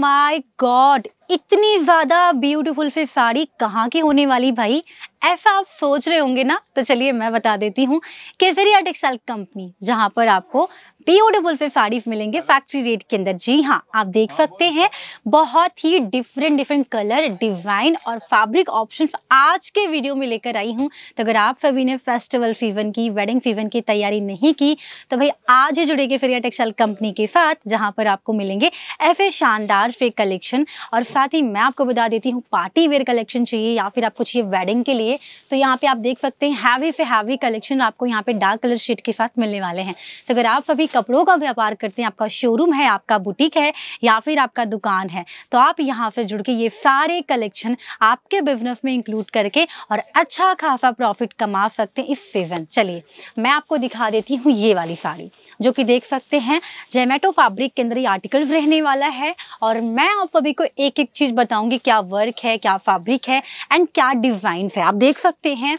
my God इतनी ज़्यादा beautiful सी साड़ी कहाँ की होने वाली भाई ऐसा आप सोच रहे होंगे ना तो चलिए मैं बता देती हूँ केसरिया टेक्सटाइल कंपनी जहाँ पर आपको ब्यूटिफुल फिर साड़ीज मिलेंगे फैक्ट्री रेट के अंदर जी हाँ आप हाँ, देख सकते हैं बहुत ही डिफरेंट डिफरेंट कलर डिजाइन और फैब्रिक ऑप्शंस आज के वीडियो में लेकर आई हूँ तो अगर आप सभी ने फेस्टिवल सीजन की वेडिंग सीजन की तैयारी नहीं की तो भाई आज ही जुड़ेंगे फिरिया टेक्सटाइल कंपनी के साथ जहाँ पर आपको मिलेंगे ऐसे शानदार फिर कलेक्शन और साथ ही मैं आपको बता देती हूँ पार्टी वेयर कलेक्शन चाहिए या फिर आपको चाहिए वेडिंग के लिए तो यहाँ पे आप देख सकते हैं हैवी से हैवी कलेक्शन आपको यहाँ पे डार्क कलर शेड के साथ मिलने वाले हैं तो अगर आप सभी कपड़ों का व्यापार करते हैं आपका शोरूम है आपका बुटीक है या फिर आपका दुकान है तो आप यहाँ से जुड़ के ये सारे कलेक्शन आपके बिजनेस में इंक्लूड करके और अच्छा खासा प्रॉफिट कमा सकते हैं इस सीज़न चलिए मैं आपको दिखा देती हूँ ये वाली साड़ी जो कि देख सकते हैं जेमेटो फैब्रिक के अंदर ये आर्टिकल रहने वाला है और मैं आप सभी को एक एक चीज़ बताऊंगी क्या वर्क है क्या फैब्रिक है एंड क्या डिज़ाइन है आप देख सकते हैं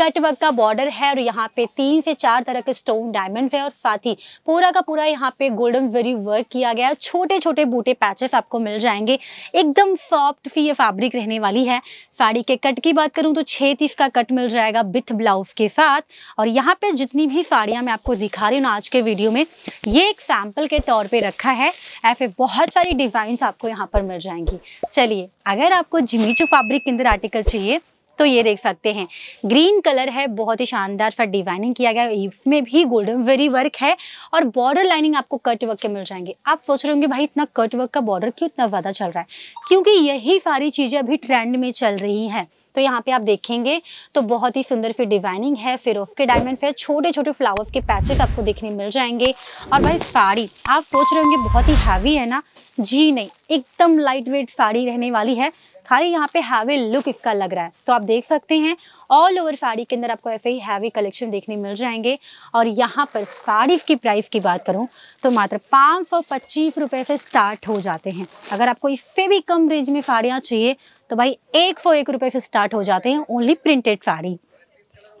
कट वर्क का बॉर्डर है और यहाँ पे तीन से चार तरह के स्टोन डायमंड है और साथ ही पूरा का पूरा यहाँ पे गोल्डन जरी वर्क किया गया है छोटे छोटे बूटे पैचेस आपको मिल जाएंगे एकदम सॉफ्ट फी ये फैब्रिक रहने वाली है साड़ी के कट की बात करूँ तो छः तीस का कट मिल जाएगा विथ ब्लाउज के साथ और यहाँ पे जितनी भी साड़ियाँ मैं आपको दिखा रही हूँ आज के वीडियो में ये एक सैम्पल के तौर पर रखा है ऐसे बहुत सारी डिज़ाइंस आपको यहाँ पर मिल जाएंगी चलिए अगर आपको जिमीचू फैब्रिक के अंदर आर्टिकल चाहिए तो ये देख सकते हैं ग्रीन कलर है बहुत ही शानदार सा डिजाइनिंग किया गया इसमें भी गोल्डन वेरी वर्क है और बॉर्डर लाइनिंग आपको कट वर्क के मिल जाएंगे आप सोच रहे होंगे भाई इतना कट वर्क का बॉर्डर क्यों इतना ज़्यादा चल रहा है क्योंकि यही सारी चीज़ें अभी ट्रेंड में चल रही हैं तो यहाँ पे आप देखेंगे तो बहुत ही सुंदर फिर डिजाइनिंग है फिर उसके डायमंड है छोटे छोटे फ्लावर्स के पैचेस आपको देखने मिल जाएंगे और भाई साड़ी आप सोच रहे होंगे बहुत ही हैवी है ना जी नहीं एकदम लाइट वेट साड़ी रहने वाली है खाली यहाँ पे हैवी लुक इसका लग रहा है तो आप देख सकते हैं ऑल ओवर साड़ी के अंदर आपको ऐसे ही हैवी कलेक्शन देखने मिल जाएंगे और यहाँ पर साड़ी की प्राइस की बात करूँ तो मात्र पाँच सौ पच्चीस से स्टार्ट हो जाते हैं अगर आपको इससे भी कम रेंज में साड़ियाँ चाहिए तो भाई एक सौ एक रुपये से स्टार्ट हो जाते हैं ओनली प्रिंटेड साड़ी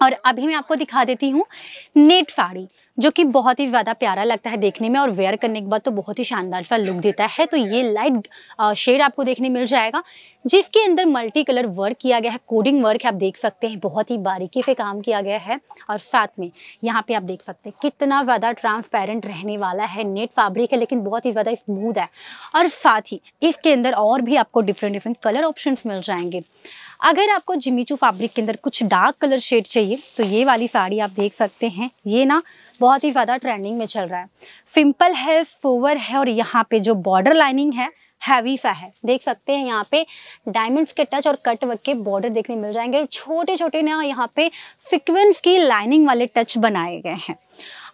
और अभी मैं आपको दिखा देती हूँ नेट साड़ी जो कि बहुत ही ज़्यादा प्यारा लगता है देखने में और वेयर करने के बाद तो बहुत ही शानदार सा लुक देता है तो ये लाइट शेड आपको देखने मिल जाएगा जिसके अंदर मल्टी कलर वर्क किया गया है कोडिंग वर्क आप देख सकते हैं बहुत ही बारीकी से काम किया गया है और साथ में यहाँ पे आप देख सकते हैं कितना ज़्यादा ट्रांसपेरेंट रहने वाला है नेट फैब्रिक है लेकिन बहुत ही ज़्यादा स्मूथ है और साथ ही इसके अंदर और भी आपको डिफरेंट डिफरेंट कलर ऑप्शन मिल जाएंगे अगर आपको जिमीचू फैब्रिक के अंदर कुछ डार्क कलर शेड चाहिए तो ये वाली साड़ी आप देख सकते हैं ये ना बहुत ही ज़्यादा ट्रेंडिंग में चल रहा है सिंपल है सोवर है और यहाँ पे जो बॉर्डर लाइनिंग है हैवी सा है देख सकते हैं यहाँ पे डायमंड्स के टच और कट वर्क के बॉर्डर देखने मिल जाएंगे और छोटे छोटे ना यहाँ पे सिक्वेंस की लाइनिंग वाले टच बनाए गए हैं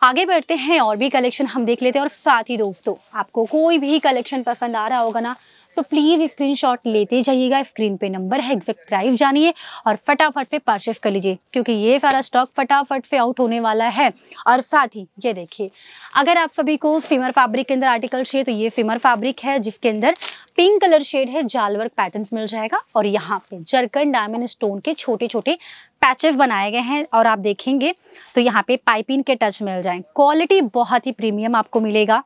आगे बढ़ते हैं और भी कलेक्शन हम देख लेते हैं और साथ ही दोस्तों आपको कोई भी कलेक्शन पसंद आ रहा होगा ना तो प्लीज़ शॉट लेते जाइएगा स्क्रीन पे नंबर है एग्जैक्ट प्राइस जानिए और फटाफट से परचेस कर लीजिए क्योंकि ये सारा स्टॉक फटाफट से आउट होने वाला है और साथ ही ये देखिए अगर आप सभी को फिमर फैब्रिक के अंदर आर्टिकल चाहिए तो ये फिमर फैब्रिक है जिसके अंदर पिंक कलर शेड है जालवर्क पैटर्न मिल जाएगा और यहाँ पे जरकन डायमंड स्टोन के छोटे छोटे पैचेस बनाए गए हैं और आप देखेंगे तो यहाँ पे पाइपिंग के टच मिल जाए क्वालिटी बहुत ही प्रीमियम आपको मिलेगा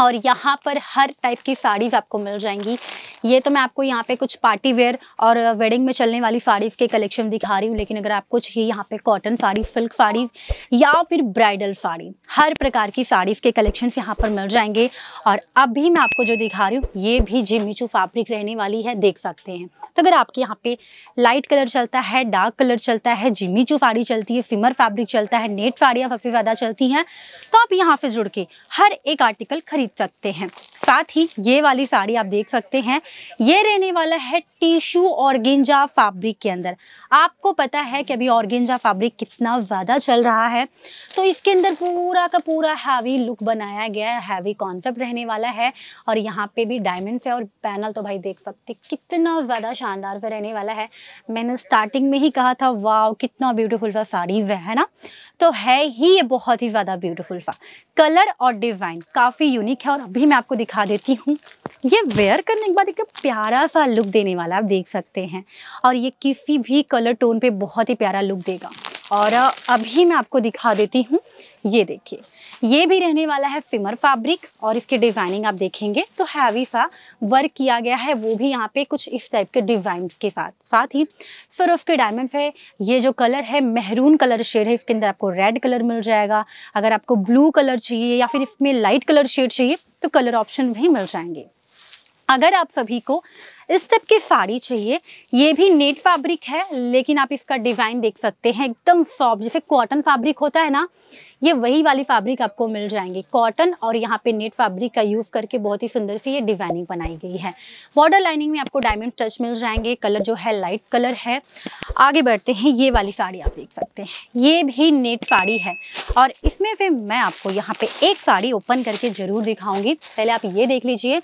और यहाँ पर हर टाइप की साड़ीज़ आपको मिल जाएंगी ये तो मैं आपको यहाँ पे कुछ पार्टी वेयर और वेडिंग में चलने वाली साड़ीज़ के कलेक्शन दिखा रही हूँ लेकिन अगर आपको चाहिए यहाँ पे कॉटन साड़ी सिल्क साड़ी या फिर ब्राइडल साड़ी हर प्रकार की साड़ीज़ के कलेक्शन यहाँ पर मिल जाएंगे और अभी मैं आपको जो दिखा रही हूँ ये भी जिमीचू फैब्रिक रहने वाली है देख सकते हैं तो अगर आपके यहाँ पे लाइट कलर चलता है डार्क कलर चलता है जिमीचू साड़ी चलती है फिमर फैब्रिक चलता है नेट साड़ियाँ सबसे ज़्यादा चलती हैं तो आप यहाँ से जुड़ के हर एक आर्टिकल खरीद खरीद सकते हैं साथ ही ये वाली साड़ी आप देख सकते हैं ये रहने वाला है टिश्यू ऑर्गेंजा फैब्रिक के अंदर आपको पता है कि अभी ऑर्गेंजा फैब्रिक कितना ज़्यादा चल रहा है तो इसके अंदर पूरा का पूरा हैवी लुक बनाया गया है हैवी कॉन्सेप्ट रहने वाला है और यहाँ पे भी डायमंड्स है और पैनल तो भाई देख सकते कितना ज़्यादा शानदार से रहने वाला है मैंने स्टार्टिंग में ही कहा था वाह कितना ब्यूटीफुल सा साड़ी वह है ना तो है ही ये बहुत ही ज़्यादा ब्यूटीफुल सा कलर और डिज़ाइन काफ़ी यूनिक यूनिक है और अभी मैं आपको दिखा देती हूँ ये वेयर करने के बाद एक प्यारा सा लुक देने वाला आप देख सकते हैं और ये किसी भी कलर टोन पे बहुत ही प्यारा लुक देगा और अभी मैं आपको दिखा देती हूँ ये देखिए ये भी रहने वाला है फिमर फैब्रिक और इसकी डिज़ाइनिंग आप देखेंगे तो हैवी सा वर्क किया गया है वो भी यहाँ पे कुछ इस टाइप के डिज़ाइन के साथ साथ ही फिर उसके डायमंड है ये जो कलर है मेहरून कलर शेड है इसके अंदर आपको रेड कलर मिल जाएगा अगर आपको ब्लू कलर चाहिए या फिर इसमें लाइट कलर शेड चाहिए तो कलर ऑप्शन भी मिल जाएंगे अगर आप सभी को इस टाइप की साड़ी चाहिए ये भी नेट फैब्रिक है लेकिन आप इसका डिज़ाइन देख सकते हैं एकदम सॉफ्ट जैसे कॉटन फैब्रिक होता है ना ये वही वाली फैब्रिक आपको मिल जाएंगे कॉटन और यहाँ पे नेट फैब्रिक का यूज़ करके बहुत ही सुंदर सी ये डिज़ाइनिंग बनाई गई है बॉर्डर लाइनिंग में आपको डायमंड टच मिल जाएंगे कलर जो है लाइट कलर है आगे बढ़ते हैं ये वाली साड़ी आप देख सकते हैं ये भी नेट साड़ी है और इसमें से मैं आपको यहाँ पर एक साड़ी ओपन करके ज़रूर दिखाऊंगी पहले आप ये देख लीजिए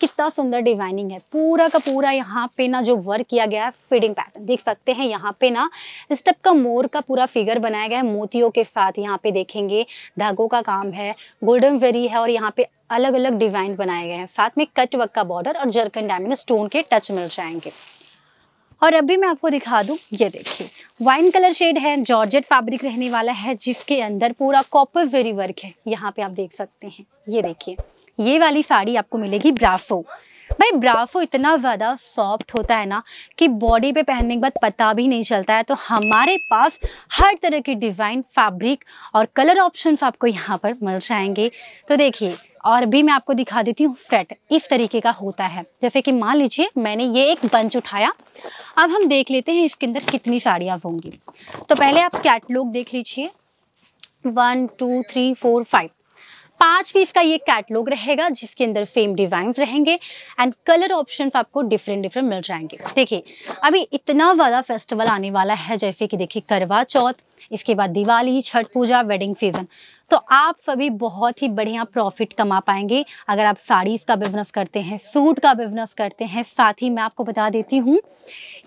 कितना सुंदर डिजाइनिंग है पूरा का पूरा यहाँ पे ना जो वर्क किया गया है फिडिंग पैटर्न देख सकते हैं यहाँ पे ना इस टाइप का मोर का पूरा फिगर बनाया गया है मोतियों के साथ यहाँ पे देखेंगे धागों का काम है गोल्डन वेरी है और यहाँ पे अलग अलग डिजाइन बनाए गए हैं साथ में कट वर्क का बॉर्डर और जर्कन डायमंड स्टोन के टच मिल जाएंगे और अभी मैं आपको दिखा दूं ये देखिए वाइन कलर शेड है जॉर्जेट फैब्रिक रहने वाला है जिसके अंदर पूरा कॉपर वेरी वर्क है यहाँ पे आप देख सकते हैं ये देखिए ये वाली साड़ी आपको मिलेगी ब्राफो भाई ब्राफो इतना ज़्यादा सॉफ्ट होता है ना कि बॉडी पे पहनने के बाद पता भी नहीं चलता है तो हमारे पास हर तरह के डिज़ाइन फैब्रिक और कलर ऑप्शंस आपको यहाँ पर मिल जाएंगे तो देखिए और भी मैं आपको दिखा देती हूँ सेट इस तरीके का होता है जैसे कि मान लीजिए मैंने ये एक बंच उठाया अब हम देख लेते हैं इसके अंदर कितनी साड़ियाँ होंगी तो पहले आप कैटलॉग देख लीजिए one two three four five पांच पीस का ये कैटलॉग रहेगा जिसके अंदर फेम डिजाइन रहेंगे एंड कलर ऑप्शन आपको डिफरेंट डिफरेंट मिल जाएंगे देखिए अभी इतना ज़्यादा फेस्टिवल आने वाला है जैसे कि देखिए करवा चौथ इसके बाद दिवाली छठ पूजा वेडिंग सीजन तो आप सभी बहुत ही बढ़िया प्रॉफिट कमा पाएंगे अगर आप साड़ीज़ का बिजनेस करते हैं सूट का बिजनेस करते हैं साथ ही मैं आपको बता देती हूँ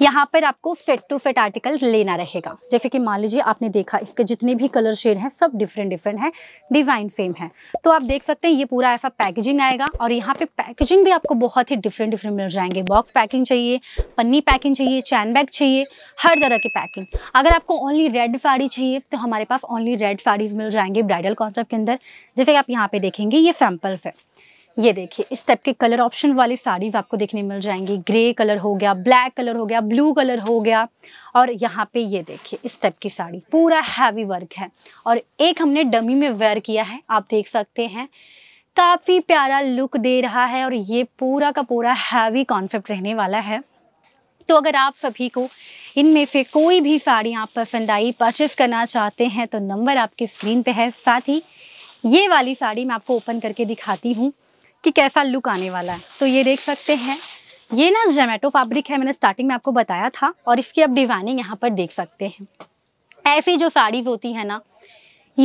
यहाँ पर आपको फिट टू फिट आर्टिकल लेना रहेगा जैसे कि मान लीजिए आपने देखा इसके जितने भी कलर शेड हैं सब डिफरेंट डिफरेंट हैं डिज़ाइन सेम है तो आप देख सकते हैं ये पूरा ऐसा पैकेजिंग आएगा और यहाँ पे पैकेजिंग भी आपको बहुत ही डिफरेंट डिफरेंट मिल जाएंगे बॉक्स पैकिंग चाहिए पन्नी पैकिंग चाहिए चैन बैग चाहिए हर तरह की पैकिंग अगर आपको ओनली रेड साड़ी चाहिए तो हमारे पास ओनली रेड साड़ीज़ मिल जाएंगे ब्राइडल मटेरियल कॉन्सेप्ट के अंदर जैसे कि आप यहाँ पे देखेंगे ये सैम्पल्स है ये देखिए इस टाइप के कलर ऑप्शन वाली साड़ीज़ आपको देखने मिल जाएंगी ग्रे कलर हो गया ब्लैक कलर हो गया ब्लू कलर हो गया और यहाँ पे ये देखिए इस टाइप की साड़ी पूरा हैवी वर्क है और एक हमने डमी में वेयर किया है आप देख सकते हैं काफ़ी प्यारा लुक दे रहा है और ये पूरा का पूरा हैवी कॉन्सेप्ट रहने वाला है तो अगर आप सभी को इनमें से कोई भी साड़ी आप पसंद आई परचेस करना चाहते हैं तो नंबर आपके स्क्रीन पे है साथ ही ये वाली साड़ी मैं आपको ओपन करके दिखाती हूँ कि कैसा लुक आने वाला है तो ये देख सकते हैं ये ना जोमेटो फैब्रिक है मैंने स्टार्टिंग में आपको बताया था और इसकी आप डिज़ाइनिंग यहाँ पर देख सकते हैं ऐसी जो साड़ीज़ होती है ना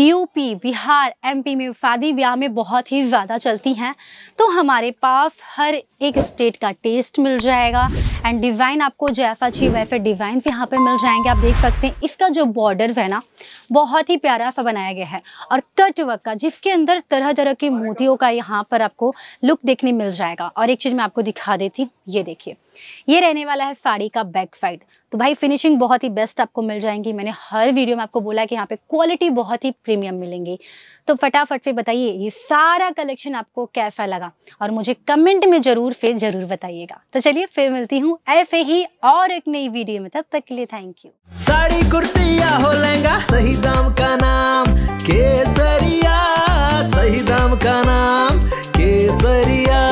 यूपी बिहार एमपी में शादी ब्याह में बहुत ही ज़्यादा चलती हैं तो हमारे पास हर एक स्टेट का टेस्ट मिल जाएगा एंड डिज़ाइन आपको जैसा चाहिए वैसे डिज़ाइन यहाँ पे मिल जाएंगे आप देख सकते हैं इसका जो बॉर्डर है ना बहुत ही प्यारा सा बनाया गया है और कट वर्क का जिसके अंदर तरह तरह की मोतियों का यहाँ पर आपको लुक देखने मिल जाएगा और एक चीज़ मैं आपको दिखा देती ये देखिए ये रहने वाला है साड़ी का बैक साइड तो भाई फिनिशिंग बहुत ही बेस्ट आपको मिल जाएंगी मैंने हर वीडियो में आपको बोला है कि यहाँ पे क्वालिटी बहुत ही प्रीमियम मिलेंगी तो फटाफट से बताइए ये सारा कलेक्शन आपको कैसा लगा और मुझे कमेंट में ज़रूर से ज़रूर बताइएगा तो चलिए फिर मिलती हूँ ऐसे ही और एक नई वीडियो में तब तक के लिए थैंक यू साड़ी कुर्तिया हो लेंगा सही दाम का नाम केसरिया सही दाम का नाम केसरिया